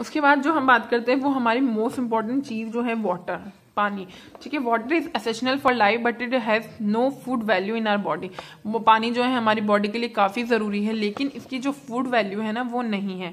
उसके बाद जो हम बात करते हैं वो हमारी मोस्ट इंपॉर्टेंट चीज़ जो है वाटर पानी ठीक है water is essential for life but it has no food value in our body वो पानी जो है हमारी बॉडी के लिए काफ़ी ज़रूरी है लेकिन इसकी जो फूड वैल्यू है ना वो नहीं है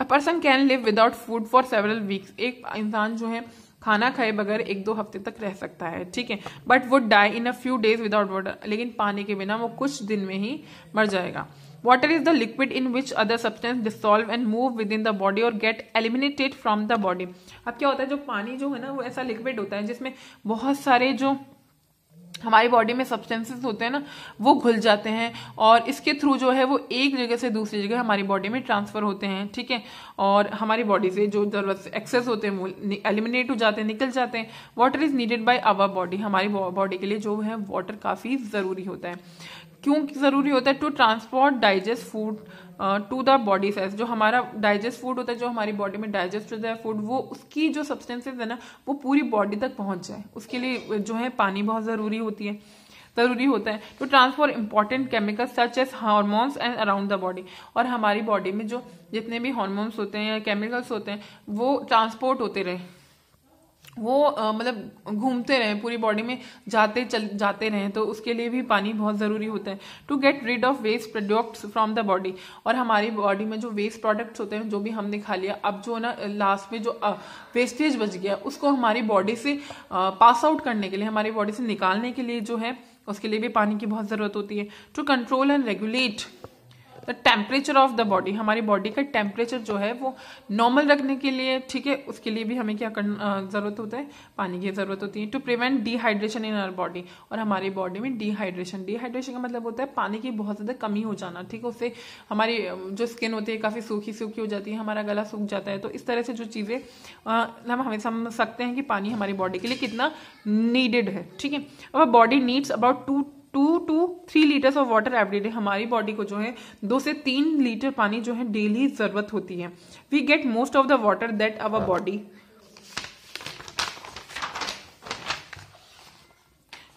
a person can live without food for several weeks एक इंसान जो है खाना खाए बगैर एक दो हफ्ते तक रह सकता है ठीक है but would die in a few days without water लेकिन पानी के बिना वो कुछ दिन में ही मर जाएगा Water is the liquid in which other substance dissolve and move within the body or get eliminated from the body. अब क्या होता है जो पानी जो है ना वो ऐसा लिक्विड होता है जिसमें बहुत सारे जो हमारी बॉडी में सब्सटेंसेस होते हैं ना वो घुल जाते हैं और इसके थ्रू जो है वो एक जगह से दूसरी जगह हमारी बॉडी में ट्रांसफर होते हैं ठीक है और हमारी बॉडी से जो जरूरत से एक्सेस होते हैं वो एलिमिनेट हो जाते हैं निकल जाते हैं water is needed by our body हमारी बॉडी के लिए जो है वाटर काफ़ी ज़रूरी होता है क्यों ज़रूरी होता है to transport digest food to the body cells जो हमारा डाइजेस्ट फूड होता है जो हमारी बॉडी में डाइजेस्ट होता है फूड वो उसकी जो सब्सटेंसेज है ना वो पूरी बॉडी तक पहुंच जाए उसके लिए uh, जो है पानी बहुत ज़रूरी होती है ज़रूरी होता है to transfer important chemicals such as hormones and around the body और हमारी बॉडी में जो जितने भी हार्मोन्स होते हैं या केमिकल्स होते हैं वो ट्रांसपोर्ट होते रहे वो आ, मतलब घूमते रहें पूरी बॉडी में जाते चल जाते रहें तो उसके लिए भी पानी बहुत ज़रूरी होता है to get rid of waste products from the body और हमारी बॉडी में जो वेस्ट प्रोडक्ट्स होते हैं जो भी हमने खा लिया अब जो ना लास्ट में जो वेस्टेज बच गया उसको हमारी बॉडी से आ, पास आउट करने के लिए हमारी बॉडी से निकालने के लिए जो है उसके लिए भी पानी की बहुत ज़रूरत होती है to control and regulate the temperature of the body हमारी बॉडी का टेम्परेचर जो है वो नॉर्मल रखने के लिए ठीक है उसके लिए भी हमें क्या करना ज़रूरत होता है पानी की ज़रूरत होती है to prevent dehydration in our body और हमारी बॉडी में डिहाइड्रेशन डिहाइड्रेशन का मतलब होता है पानी की बहुत ज़्यादा कमी हो जाना ठीक है उससे हमारी जो स्किन होती है काफ़ी सूखी सूखी हो जाती है हमारा गला सूख जाता है तो इस तरह से जो चीज़ें हम हमें समझ सकते हैं कि पानी हमारी बॉडी के लिए कितना नीडेड है ठीक है अब body needs about two two to three litres of water every day हमारी बॉडी को जो है दो से तीन लीटर पानी जो है डेली जरूरत होती है we get most of the water that our body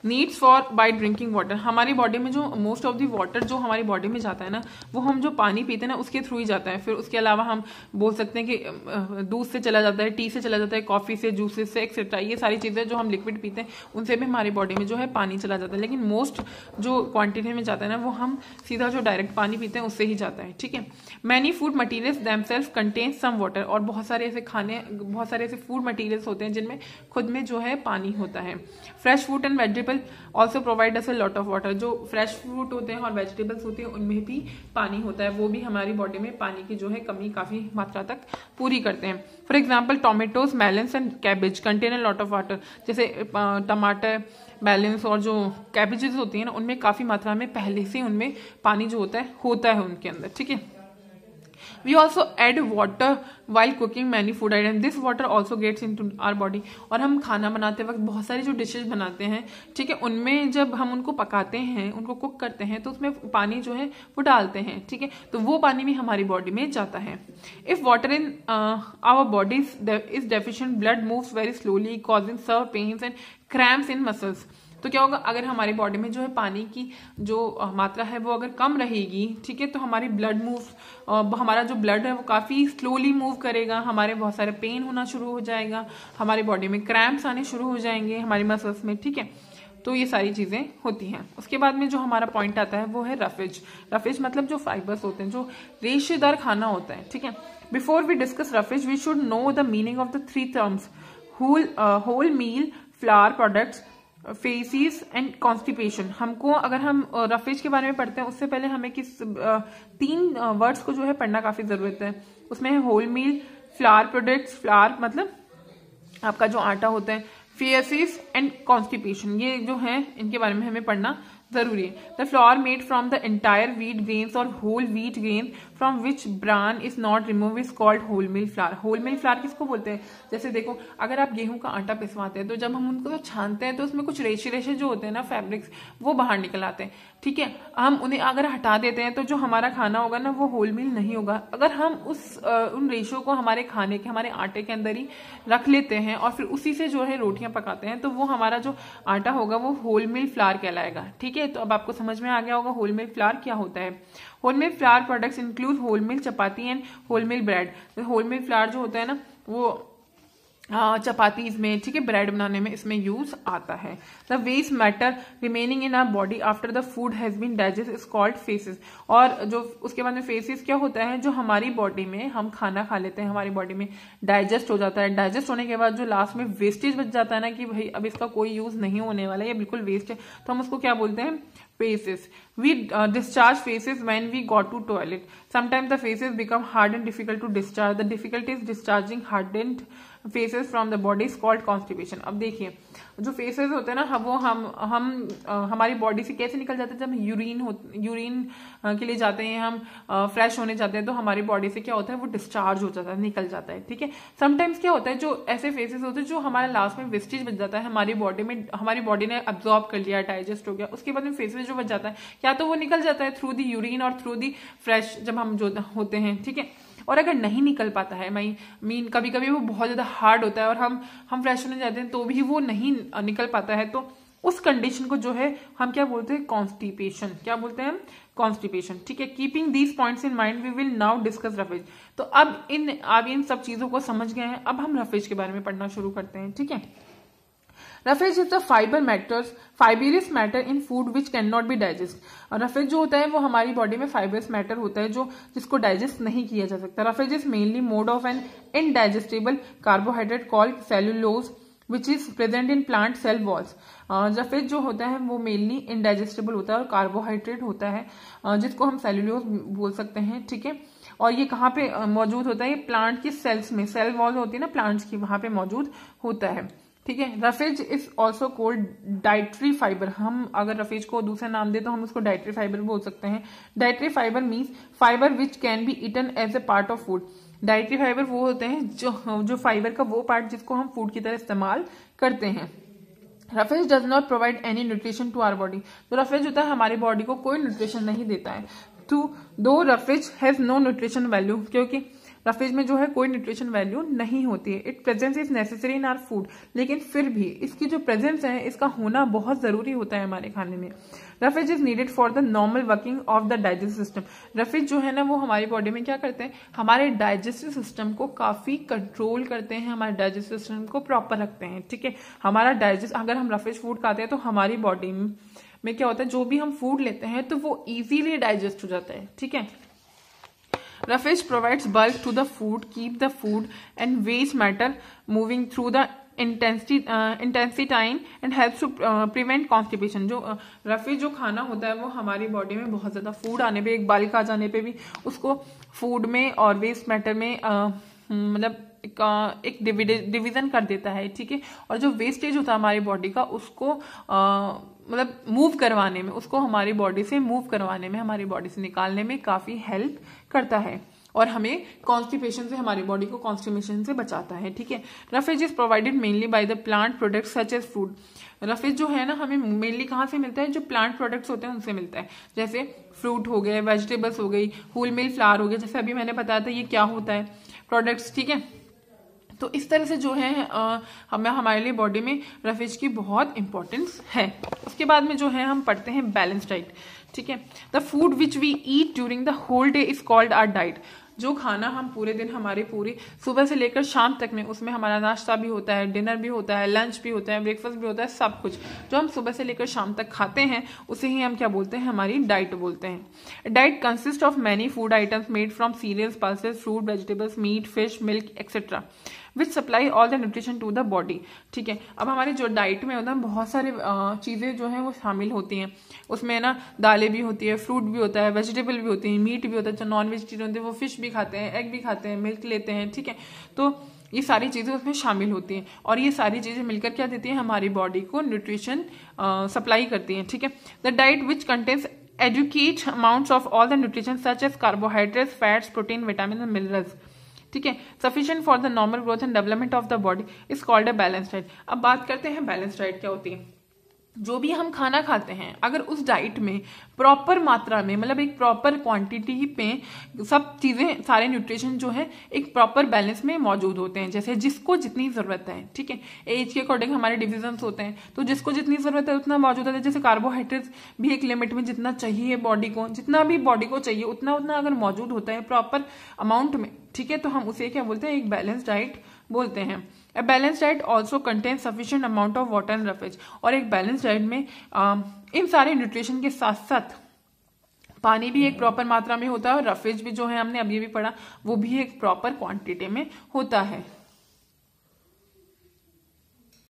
needs for by drinking water हमारी बॉडी में जो मोस्ट ऑफ दी वाटर जो हमारी बॉडी में जाता है ना वो हम जो पानी पीते हैं ना उसके थ्रू ही जाता है फिर उसके अलावा हम बोल सकते हैं कि दूध से चला जाता है टी से चला जाता है कॉफ़ी से जूसेस से एक्सेट्रा ये सारी चीज़ें जो हम लिक्विड पीते हैं उनसे भी हमारी बॉडी में जो है पानी चला जाता है लेकिन मोस्ट जो क्वान्टिटी में जाता है ना वो हम सीधा जो डायरेक्ट पानी पीते हैं उससे ही जाता है ठीक है many food materials themselves contain some water और बहुत सारे ऐसे खाने बहुत सारे ऐसे फूड मटीरियल्स होते हैं जिनमें खुद में जो है पानी होता है fresh food and vegetable vegetable also provide us lot of water जो फ्रेश फ्रूट होते हैं और वेजिटेबल्स होते हैं उनमें भी पानी होता है वो भी हमारी बॉडी में पानी की जो है कमी काफ़ी मात्रा तक पूरी करते हैं for example tomatoes melons and cabbage contain a lot of water जैसे टमाटर बैलेंस और जो कैबेजेस होती हैं ना उनमें काफ़ी मात्रा में पहले से उनमें पानी जो होता है होता है उनके अंदर ठीक है we also add water while cooking many food items this water also gets into our body और हम खाना बनाते वक्त बहुत सारी जो डिशेज बनाते हैं ठीक है उनमें जब हम उनको पकाते हैं उनको कुक करते हैं तो उसमें पानी जो है वो डालते हैं ठीक है तो वो पानी भी हमारी बॉडी में जाता है if water in our bodies is deficient blood moves very slowly causing severe pains and cramps in muscles तो क्या होगा अगर हमारे बॉडी में जो है पानी की जो मात्रा है वो अगर कम रहेगी ठीक है तो हमारी ब्लड मूव हमारा जो ब्लड है वो काफ़ी स्लोली मूव करेगा हमारे बहुत सारे पेन होना शुरू हो जाएगा हमारे बॉडी में क्रैम्प्स आने शुरू हो जाएंगे हमारे मसल्स में ठीक है तो ये सारी चीज़ें होती हैं उसके बाद में जो हमारा पॉइंट आता है वो है रफेज रफेज मतलब जो फाइबर्स होते हैं जो रेशेदार खाना होता है ठीक है before we discuss roughage we should know the meaning of the three terms whole whole meal flour products faeces and constipation हमको अगर हम रफेज के बारे में पढ़ते हैं उससे पहले हमें किस तीन वर्ड्स को जो है पढ़ना काफ़ी ज़रूरत है उसमें है whole meal flour products flour मतलब आपका जो आटा होता है फेसिस एंड कॉन्स्टिपेशन ये जो है इनके बारे में हमें पढ़ना जरूरी है the flour made from the entire wheat grains और whole wheat grain from which bran is not remove is called whole meal flour whole meal flour किसको बोलते हैं जैसे देखो अगर आप गेहूं का आटा पिसवाते हैं तो जब हम उनको तो छानते हैं तो उसमें कुछ रेशे रेशे जो होते हैं ना फैब्रिक्स वो बाहर निकल आते हैं ठीक है हम उन्हें अगर हटा देते हैं तो जो हमारा खाना होगा ना वो होल मिल नहीं होगा अगर हम उस उन रेशों को हमारे खाने के हमारे आटे के अंदर ही रख लेते हैं और फिर उसी से जो है रोटियां पकाते हैं तो वो हमारा जो आटा होगा वो होल मिल फ्लार कहलाएगा ठीक है ठीक है तो अब आपको समझ में आ गया होगा होल मिल्क फ्लावर क्या होता है whole milk flour products include whole milk chapati and whole milk bread whole milk flour जो होता है ना वो चपातीज में ठीक है ब्रेड बनाने में इसमें यूज आता है the waste matter remaining in our body after the food has been digest is called faeces और जो उसके बाद में फेसेस क्या होता है जो हमारी बॉडी में हम खाना खा लेते हैं हमारी बॉडी में डाइजेस्ट हो जाता है डाइजेस्ट होने के बाद जो लास्ट में वेस्टेज बच जाता है ना कि भाई अब इसका कोई यूज नहीं होने वाला या बिल्कुल वेस्ट है तो हम उसको क्या बोलते हैं faeces we discharge faeces when we got to toilet Sometimes the faces become hard and difficult to discharge. The difficulty is discharging hardened faeces from the body is called constipation अब देखिए जो फेसेस होते हैं ना हम वो हम हम आ, हमारी बॉडी से कैसे निकल जाते हैं जब यूरिन हो यूरिन के लिए जाते हैं हम फ्रेश होने जाते हैं तो हमारी बॉडी से क्या होता है वो डिस्चार्ज हो जाता है निकल जाता है ठीक है समटाइम्स क्या होता है जो ऐसे फेसेस होते हैं जो हमारे लास्ट में वेस्टेज बच जाता है हमारी बॉडी में हमारी बॉडी ने अब्जॉर्ब कर लिया डाइजेस्ट हो गया उसके बाद में फेसेस जो बच जाता है या तो वो निकल जाता है थ्रू दी यूरिन और थ्रू दी फ्रेश जब जब हम जो होते हैं ठीक है और अगर नहीं निकल पाता है माई मीन कभी कभी वो बहुत ज़्यादा हार्ड होता है और हम हम फ्रेश होने जाते हैं तो भी वो नहीं निकल पाता है तो उस कंडीशन को जो है हम क्या बोलते हैं कॉन्स्टिपेशन क्या बोलते हैं कॉन्स्टिपेशन ठीक है keeping these points in mind we will now discuss roughage तो अब इन आप इन सब चीज़ों को समझ गए हैं अब हम रफेज के बारे में पढ़ना शुरू करते हैं ठीक है roughage is the fibre matters fibrous matter in food which can not be digest और रफेज जो होता है वो हमारी बॉडी में फाइबरस मैटर होता है जो जिसको डाइजेस्ट नहीं किया जा सकता roughage is mainly made of an indigestible carbohydrate called cellulose which is present in plant cell walls जफेज जो होता है वो मेनली इनडाइजेस्टेबल होता है और कार्बोहाइड्रेट होता है जिसको हम सेल्यूलोज बोल सकते हैं ठीक है और ये कहाँ पे मौजूद होता है ये प्लांट की सेल्स में सेल वॉल होती है ना प्लांट्स की वहां पे मौजूद होता है ठीक है roughage is also called dietary fibre हम अगर रफेज को दूसरा नाम दे तो हम उसको डाइट्री फाइबर बोल सकते हैं dietary fibre means fibre which can be eaten as a part of food dietary fibre वो होते हैं जो जो फाइबर का वो पार्ट जिसको हम फूड की तरह इस्तेमाल करते हैं roughage does not provide any nutrition to our body तो रफेज होता है हमारी बॉडी को कोई न्यूट्रिशन नहीं देता है टू दो roughage has no nutrition value क्योंकि रफेज में जो है कोई न्यूट्रिशन वैल्यू नहीं होती है it presence is necessary in our food लेकिन फिर भी इसकी जो प्रेजेंस है इसका होना बहुत जरूरी होता है हमारे खाने में roughage is needed for the normal working of the digest system roughage जो है ना वो हमारी बॉडी में क्या करते हैं हमारे डाइजेस्टिव सिस्टम को काफी कंट्रोल करते हैं हमारे डाइजेस्टिव सिस्टम को प्रॉपर रखते हैं ठीक है हमारा डाइजेस्ट अगर हम रफेज फूड खाते हैं तो हमारी बॉडी में क्या होता है जो भी हम फूड लेते हैं तो वो इजीली डाइजेस्ट हो जाता है ठीक है roughage provides bulk to the food keep the food and waste matter moving through the intensity intensity time and help to prevent constipation जो uh, रफेज जो खाना होता है वो हमारी बॉडी में बहुत ज़्यादा फूड आने पे एक बल्क आ जाने पे भी उसको फूड में और वेस्ट मैटर में uh, हम्म, मतलब एक डिविजन कर देता है ठीक है और जो वेस्टेज होता है हमारी बॉडी का उसको मतलब मूव करवाने में उसको हमारी बॉडी से मूव करवाने में हमारी बॉडी से निकालने में काफ़ी हेल्प करता है और हमें कॉन्स्टिपेशन से हमारी बॉडी को कॉन्स्टिपेशन से बचाता है ठीक है roughage is provided mainly by the plant products such as food roughage जो है ना हमें मेनली कहाँ से मिलता है जो प्लांट प्रोडक्ट्स होते हैं उनसे मिलता है जैसे फ्रूट हो गए वेजिटेबल्स हो गई होल मिल फ्लावर हो गया जैसे अभी मैंने बताया था ये क्या होता है प्रोडक्ट्स ठीक है तो इस तरह से जो है हमें हमारे लिए बॉडी में रफेज की बहुत इंपॉर्टेंस है उसके बाद में जो है हम पढ़ते हैं बैलेंस डाइट ठीक है the food which we eat during the whole day is called our diet जो खाना हम पूरे दिन हमारे पूरी सुबह से लेकर शाम तक में उसमें हमारा नाश्ता भी होता है डिनर भी होता है लंच भी होता है ब्रेकफास्ट भी होता है सब कुछ जो हम सुबह से लेकर शाम तक खाते हैं उसे ही हम क्या बोलते हैं हमारी डाइट बोलते हैं diet consist of many food items made from cereals pulses fruit vegetables meat fish milk etcetera which supply all the nutrition to the body ठीक है अब हमारी जो डाइट में होता है बहुत सारे चीज़ें जो हैं वो शामिल होती हैं उसमें ना दालें भी होती है फ्रूट भी होता है वेजिटेबल भी होती है मीट भी होता है जो नॉन वेजिटेरियन होते हैं वो फिश भी खाते हैं एग भी खाते हैं मिल्क लेते हैं ठीक है तो ये सारी चीज़ें उसमें शामिल होती हैं और ये सारी चीज़ें मिलकर क्या देती हैं हमारी बॉडी को न्यूट्रिशन सप्लाई करती हैं ठीक है the diet which contains adequate amounts of all the nutrition such as carbohydrates fats protein vitamin and minerals ठीक है sufficient for the normal growth and development of the body is called a balance diet अब बात करते हैं balance diet क्या होती है जो भी हम खाना खाते हैं अगर उस डाइट में प्रॉपर मात्रा में मतलब एक प्रॉपर क्वांटिटी पे सब चीज़ें सारे न्यूट्रिशन जो है एक प्रॉपर बैलेंस में मौजूद होते हैं जैसे जिसको जितनी ज़रूरत है ठीक है एज के अकॉर्डिंग हमारे डिविजन्स होते हैं तो जिसको जितनी ज़रूरत है उतना मौजूद होता है जैसे कार्बोहाइड्रेट्स भी एक लिमिट में जितना चाहिए बॉडी को जितना भी बॉडी को चाहिए उतना उतना अगर मौजूद होता है प्रॉपर अमाउंट में ठीक है तो हम उसे क्या बोलते हैं एक बैलेंस डाइट बोलते हैं a balance diet also contain sufficient amount of water and roughage और एक बैलेंस डाइट में आ, इन सारे न्यूट्रिशन के साथ साथ पानी भी एक प्रॉपर मात्रा में होता है और रफेज भी जो है हमने अभी भी पढ़ा वो भी एक प्रॉपर क्वांटिटी में होता है